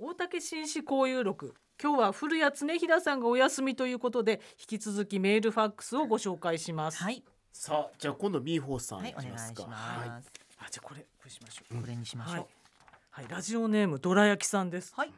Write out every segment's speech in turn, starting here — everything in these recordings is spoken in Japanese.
大竹紳士交友録今日は古谷恒平さんがお休みということで引き続きメールファックスをご紹介します、はい、さあじゃあ今度みーほうさんはいお願いします、はい、あじゃあこれこれしましょう、これにしましょう、はい、はい、ラジオネームどら焼きさんですはい、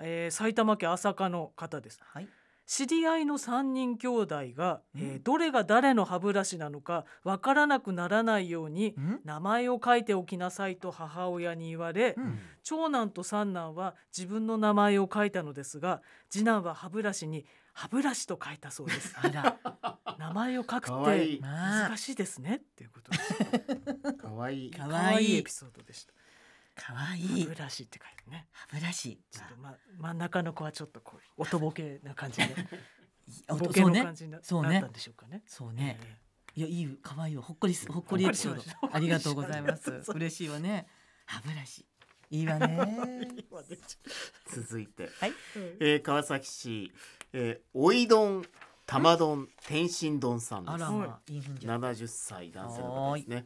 えー、埼玉県朝霞の方ですはい知り合いの3人兄弟が、うん、えー、どれが誰の歯ブラシなのか分からなくならないように、名前を書いておきなさいと母親に言われ、うん、長男と三男は自分の名前を書いたのですが次男は歯ブラシに歯ブラシと書いたそうです。名前を書くって難しいですねっていうことです。可 愛い可愛いエピソードでした。可愛いい歯ブラシって書いてね歯ブラシちょっと、ま、真ん中の子はちょっとこう音ボな感じで の感じにな,、そうね、ったんでしょうかねそうね、えー、いやいい可愛いわほっこりほっこりエピソードありがとうございます嬉しいわね歯ブラシいいわね 続いて、はいえー、川崎市、えー、おいん玉丼天津丼さんです、まあ、70歳男性の方ですね、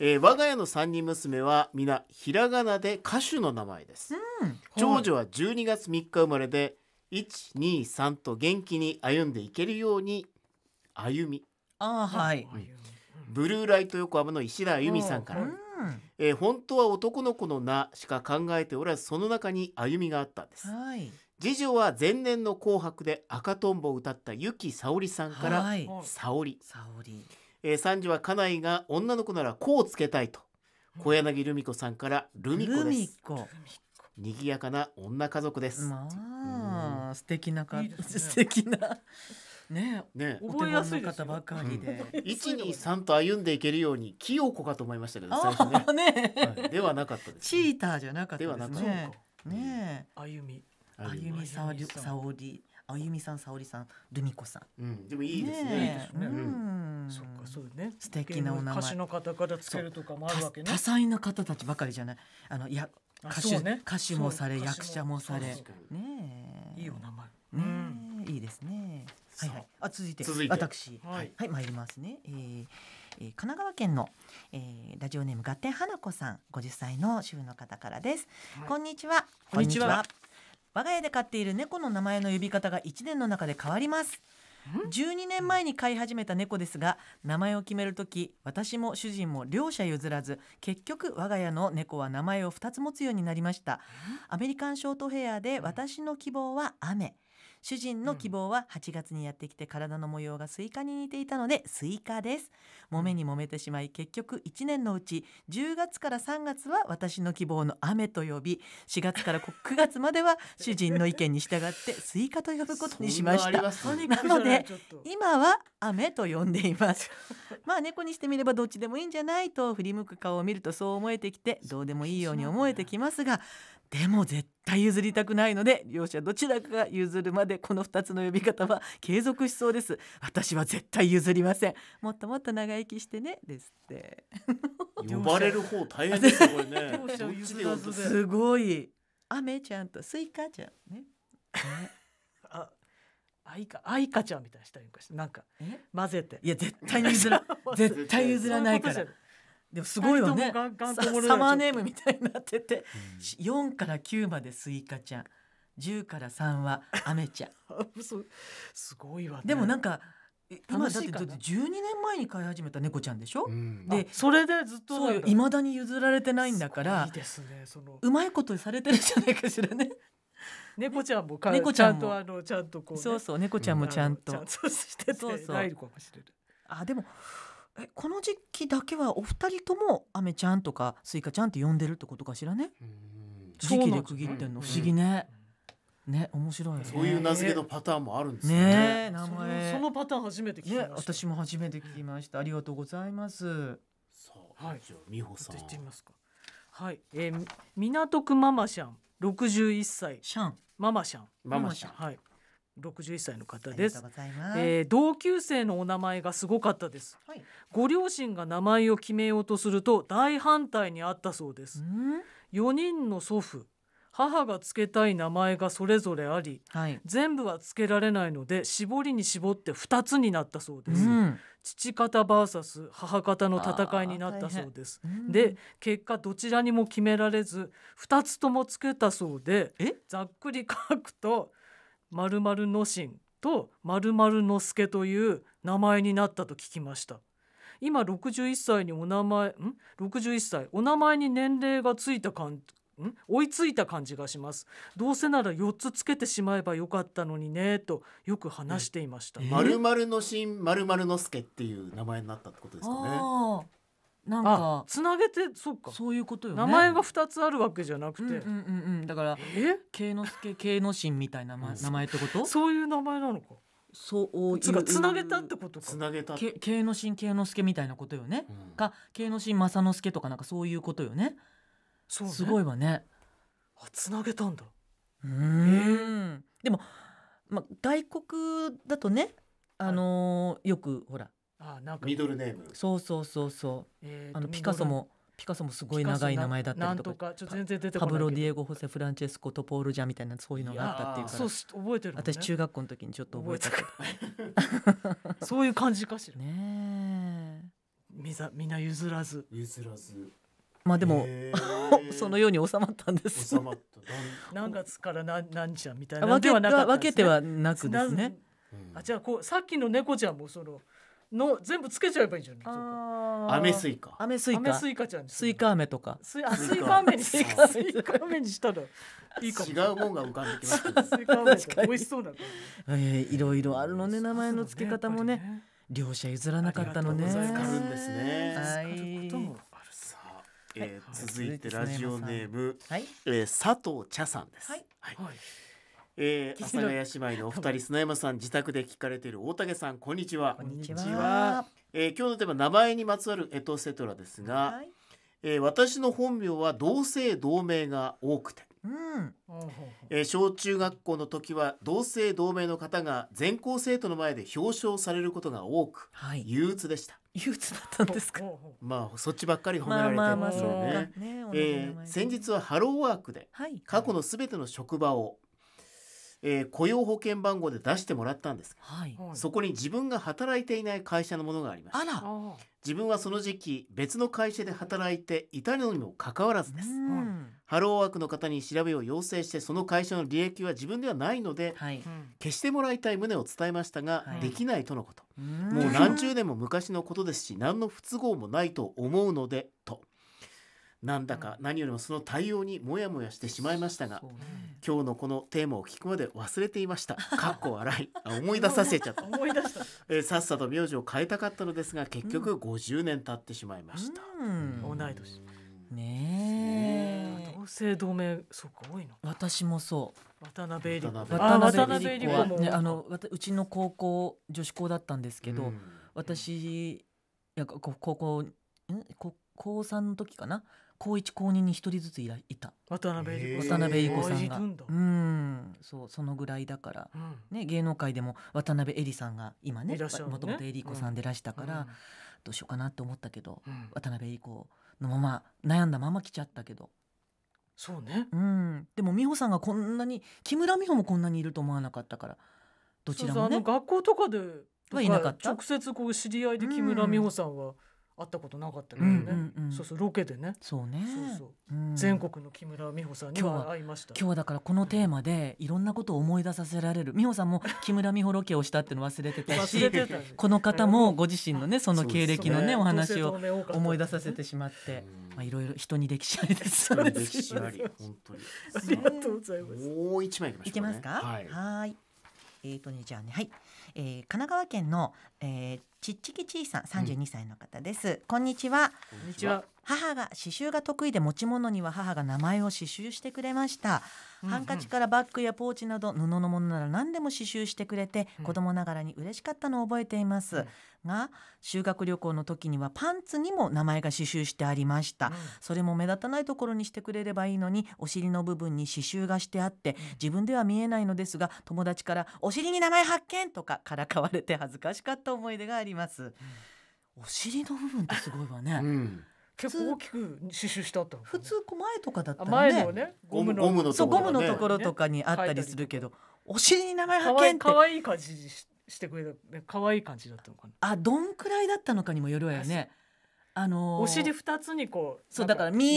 えー、我が家の三人娘は皆ひらがなで歌手の名前です、うん、長女は12月3日生まれで123と元気に歩んでいけるように歩みあはい、ブルーライト横浜の石田あゆみさんから、うん、えー、本当は男の子の名しか考えておらずその中に歩みがあったんです、はい、次女は前年の「紅白」で赤とんぼを歌ったゆきさおりさんから、はい、さおりさおりえー、三時は家内が女の子ならこうつけたいと小柳ルミ子さんからルミ子です賑やかな女家族です。まあ、うん、素敵な感じ、ね、素敵な。ね、ね、覚えやすい方ばかりで。一二三と歩んでいけるように、清子かと思いましたけど、最初ね。ねはい、ではなかったです、ね。チーターじゃなかったですね。ではなかった。ね、歩み。歩みさおり、さおり。あゆみさん、さおりさん、ルミ子さん。うん、でもいいですね。ねうん、そうか、そうね。素敵なお名前。歌手の方からつけるとかもあるわけね。多彩な方たちばかりじゃない。あの、や、歌手、ね、歌手もされ、役者もされ。ねいいお名前。うん、いいですね。はいはい。あ、続いて、いて私、はい、はい、参りますね。えーえ神奈川県の、えー、ラジオネームガッテン花子さん50歳の主婦の方からです、はい、こんにちはこんにちは我が家で飼っている猫の名前の呼び方が1年の中で変わります12年前に飼い始めた猫ですが名前を決める時私も主人も両者譲らず結局我が家の猫は名前を2つ持つようになりましたアメリカンショートヘアで私の希望は雨主人の希望は8月にやってきて体の模様がスイカに似ていたのでスイカです揉めに揉めてしまい結局1年のうち10月から3月は私の希望の雨と呼び4月から9 月までは主人の意見に従ってスイカと呼ぶことにしましたなので今は雨と呼んでいますまあ猫にしてみればどっちでもいいんじゃないと振り向く顔を見るとそう思えてきてどうでもいいように思えてきますがでも絶対譲りたくないので両者どちらかが譲るまででこの2つの呼び方は継続しそうです私は絶対譲りませんもっともっと長生きしてねですって呼ばれる方大変ですこれね すごいアメちゃんとスイカちゃんねあアイカアイカちゃんみたいなしたりなんか混ぜていや絶対譲ら 絶対譲らないからでもすごいわねサマーネームみたいになってて、うん、から九までスイカちゃん10から3はアメちゃんすごいわ、ね、でもなんか今だってだって12年前に飼い始めた猫ちゃんでしょ、うん、でそれでずっといまだに譲られてないんだからいですねそのうまいことされてるじゃないかしらね 猫ちゃんも猫ちゃんとあのちゃんとこう、ね、そうそう猫ちゃんもちゃんと、うん、ちゃんとしててそうそうあでもえこの時期だけはお二人ともアメちゃんとかスイカちゃんって呼んでるってことかしらね時期で区切ってんの不思議ね、うんね面白い、そういう名付けのパターンもあるんですね、ね、名前そのパターン初めて聞きました、ね、私も初めて聞きましたありがとうございますさあ、はい、じゃあ美穂さんはい、えー、港区ママシャン六十一歳シャンママシャンママシャンはい61歳の方ですでえ同級生のお名前がすごかったです、はい、ご両親が名前を決めようとすると大反対にあったそうです4人の祖父母がつけたい名前がそれぞれあり、はい、全部はつけられないので絞りに絞って二つになったそうです。うん、父方 VS 母方の戦いになったそうです。うん、で結果どちらにも決められず二つともつけたそうでざっくり書くと「〇〇のしん」と「〇〇のすけ」という名前になったと聞きました。今61歳にお名前ん61歳お名前に年齢がついた感じん追いついた感じがしますどうせなら4つつけてしまえばよかったのにねとよく話していましたまるまるの新まるまるのすけっていう名前になったってことですかねなんかつなげてそうかそういうことよ、ね、名前が二つあるわけじゃなくて、うんうんうん、うん、だからえ慶之助慶之進みたいな名前ってこと？そういう名前なのか。そうつつなげたってことか。つなげた。慶之進慶之助みたいなことよね。うん、か慶之進正之助とかなんかそういうことよね。そう、ね、すごいわねあ繋げたんだうんでも、ま、外国だとねあのー、よくほらあなんかミドルネームそうそうそうそう、えー、あのピカソもピカソもすごい長い名前だったりとかとか全然出てパブロ・ディエゴ・ホセ・フランチェスコ・トポールジャみたいなそういうのがあったっていうからそう覚えてる、ね、私中学校の時にちょっと覚えたけど そういう感じかしらねみざみんな譲らず譲らずまあでも そのように収まったんです。収まった何月から何何日はみたいなではなか、ね、分けてはなくですね。あじゃあこうさっきの猫ちゃんもそのの全部つけちゃえばいいじゃない。アメスイカ。アメスイカ。スイカちゃん、ね。スイカ飴とか。スイあスイカ飴にスイカスイ飴にしたらいいかも。違うもんが浮かんできます、ね。スイカ飴か美味しそうだ、ね。えー、いろいろあるのね名前の付け方もね。両者譲らなかったのね。はい。えー、続いてラジオネーム、はい、えー、佐藤茶さんです。はい。はい、えー、阿佐ヶ谷姉妹のお二人、砂山さん、自宅で聞かれている大竹さん、こんにちは。こんにちは。えー、今日のテーマ、名前にまつわるエトセトラですが、はい、えー、私の本名は同姓同名が多くて、うんえー、小中学校の時は同姓同名の方が全校生徒の前で表彰されることが多く、はい、憂鬱でした憂鬱だったんですかまあそっちばっかり褒められてますよね,、えー、先日はハローワークで過去のすべての職場をえー、雇用保険番号で出してもらったんです、はい、そこに自分が働いていない会社のものがありました。自分はその時期別の会社で働いていたのにもかかわらずです。ハローワークの方に調べを要請してその会社の利益は自分ではないので、はい、消してもらいたい旨を伝えましたが、はい、できないとのこともう何十年も昔のことですし何の不都合もないと思うのでとなんだか何よりもその対応にもやもやしてしまいましたが、今日のこのテーマを聞くまで忘れていました。かっこ笑い。あ思い出させちゃった。思い出した。えー、さっさと名字を変えたかったのですが、結局50年経ってしまいました。同い年。ねえ。同姓同名、そうか多いの。私もそう。渡辺理子。渡辺理子も。ね、あの、うちの高校、女子校だったんですけど、私。いや、高校。ん、高校三の時かな。高一高二に一人ずついらいた渡辺渡辺恵理子さんが、うんそうそのぐらいだから、ね、芸能界でも渡辺恵里さんが今ねもともと恵理子さんでらしたから、どうしようかなって思ったけど、うん渡辺恵理子のまま悩んだまま来ちゃったけど、そうねうん、でも美穂さんがこんなに木村美穂もこんなにいると思わなかったからどちらもそうそうあの学校とかではいなかった直接こう知り合いで木村美穂さんは会ったことなかったけどね、うんうん、そうそうロケでねそうねそうそう、うん、全国の木村美穂さんには会いました今日はだからこのテーマでいろんなことを思い出させられる美穂さんも木村美穂ロケをしたっての忘れてたしこの方もご自身のねその経歴のね、ね、お話を思い出させてしまって、ね、まあいろいろ人に歴史ありです歴史あり本当に ありがとうございますもう一枚いきましょう、ね、いけますかはいはいえー、とねじゃあねはいえー、神奈川県の、えー、ちっちきちいさん三十二歳の方です、こんにちはこんにちは母が刺繍が得意で持ち物には母が名前を刺繍してくれました、うんうん、ハンカチからバッグやポーチなど布のものなら何でも刺繍してくれて、子供ながらに嬉しかったのを覚えています、うん、が修学旅行の時にはパンツにも名前が刺繍してありました、うん、それも目立たないところにしてくれればいいのにお尻の部分に刺繍がしてあって自分では見えないのですが友達から「お尻に名前発見!」とかからかわれて恥ずかしかった思い出があります、お尻の部分ってすごいわね、結構大きく刺繍してあった普通こう前とかだったらね、ね、ゴムのゴムのところ、ね,、のところとかにあったりするけど、ね、お尻に名前発見ってかわいい感じしてくれたかわいい感じだったのかなあどんくらいだったのかにもよるわよねあのー、お尻二つにこうそうだからみ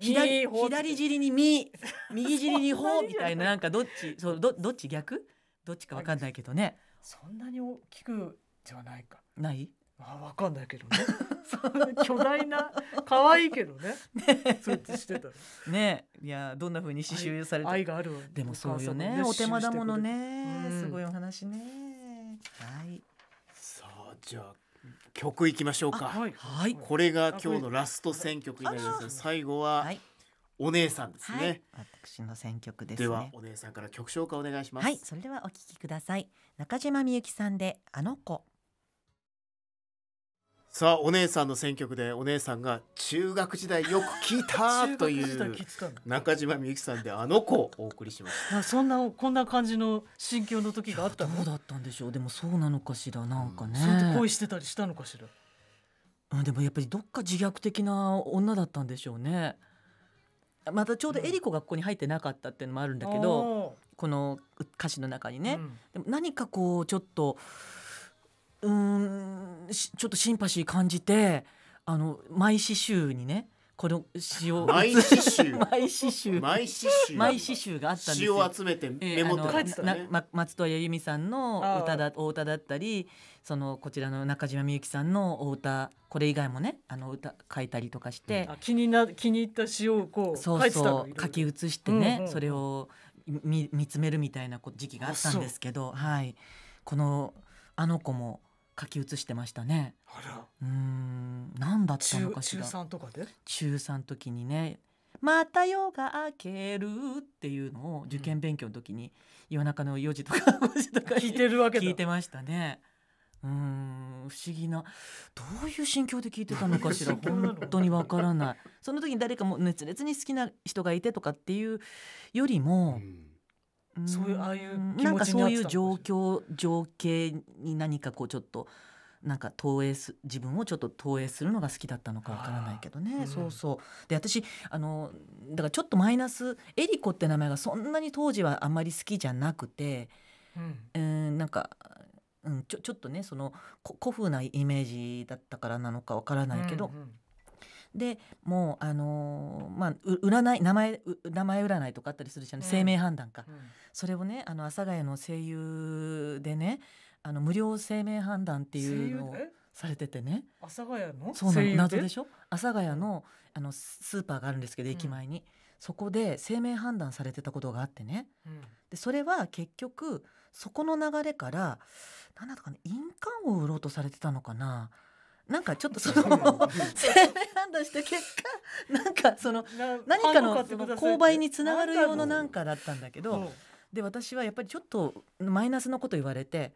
左左尻にみ 右尻にほみたいななんかどっちそうどどっち逆どっちかわかんないけどねそんなに大きくじゃないかないあ分かんないけどね そんな巨大な可愛いけどねねそいつしてたねいやどんな風に刺繍されて愛があるでもそうよねお手間だものね、うん、すごいお話ねはいさあじゃあ曲いきましょうか、はい、これが今日のラスト選曲になります最後は、はいお姉さんですね、はい、私の選曲です、ね、ではお姉さんから曲紹介お願いしますはいそれではお聞きください中島みゆきさんであの子さあお姉さんの選曲でお姉さんが中学時代よく聞いたという中島みゆきさんであの子をお送りしましたそんなこんな感じの心境の時があったどうだったんでしょうでもそうなのかしらなんかね、うん、恋してたりしたのかしらうん、でもやっぱりどっか自虐的な女だったんでしょうね。またちょうどエリコ学校に入ってなかったっていうのもあるんだけど、うん、この歌詞の中にね、うん、でも何かこうちょっとうんちょっとシンパシー感じてあの毎刺繍にねこの詩を毎刺繍 毎刺繍毎刺繍毎刺繍があったんですよ詩を集めてメモって、ね、ま、松任谷由実さんの歌だお歌だったりそのこちらの中島みゆきさんのお歌これ以外もねあの歌書いたりとかして、うん、気にな気に入った詩をこうそうそう書き写してね、うんうん、それを見見つめるみたいな時期があったんですけどはいこのあの子も書き写してましたね。うん何だったのかしら中3とかで中3時にね「また夜が明ける」っていうのを受験勉強の時に、うん、夜中の4時とか5時とか聞いてるわけ聞いてましたね。うん不思議などういう心境で聞いてたのかしら 本当にわからないその時に誰かも熱烈に好きな人がいてとかっていうよりも、うんそういうああいう気持ちそういう状況情景に何かこうちょっとなんか投影す自分をちょっと投影するのが好きだったのかわからないけどね、うん、そうそうで私あのだからちょっとマイナスエリコって名前がそんなに当時はあんまり好きじゃなくて、うん、なんか、うん、ちょちょっとねその古風なイメージだったからなのかわからないけど、うんうんでもうあのー、まあ占い名前名前占いとかあったりするじゃない、うん、生命判断か、うん、それをねあの阿佐ヶ谷の声優でねあの無料生命判断っていうのをされててね阿佐ヶ谷のそうな謎でしょ阿佐ヶ谷のあのスーパーがあるんですけど駅前に、そこで生命判断されてたことがあってね、でそれは結局そこの流れから何だったかね印鑑を売ろうとされてたのかななんかちょっとそのセー判断した結果なんかその何かの購買につながるよのなんかだったんだけどで私はやっぱりちょっとマイナスのこと言われて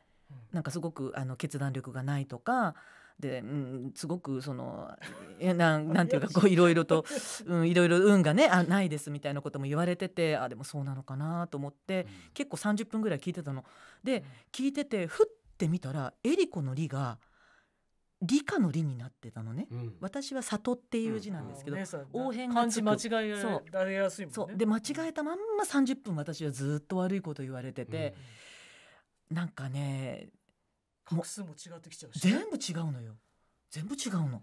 なんかすごくあの決断力がないとか。で、うん、すごくその なんなんていうかこういろいろと、うん、いろいろ運がねあないですみたいなことも言われててあでもそうなのかなと思って、結構30分ぐらい聞いてたの。で、聞いててふって見たらエリコの「り」が「理科の理になってたのね、うん、私は里っていう字なんですけど、うんうん応変がつ間違えられやすいもん、ね、そうで間違えたまんま30分私はずっと悪いこと言われてて、うん、なんかね画数も違ってきちゃうし、全部違うのよ全部違うの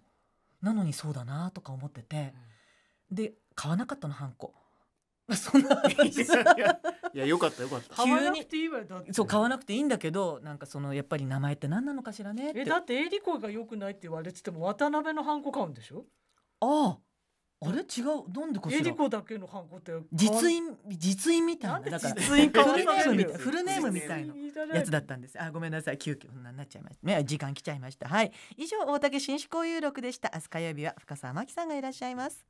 なのにそうだなとか思ってて、で買わなかったのハンコ。そんな話 いやよかったよかった買わなくていいわよだってそう買わなくていいんだけどなんかそのやっぱり名前って何なのかしらねえだってエリコが良くないって言われてても渡辺のハンコ買うんでしょあああれ違うなんでこしらエリコだけのハンコって実印実印みたいななんか実印買フルネームみたいフルネームみたいな やつだったんですあごめんなさい急遽そんなになっちゃいましたね時間来ちゃいましたはい以上大竹紳士交友録でした明日火曜日は深澤真希さんがいらっしゃいます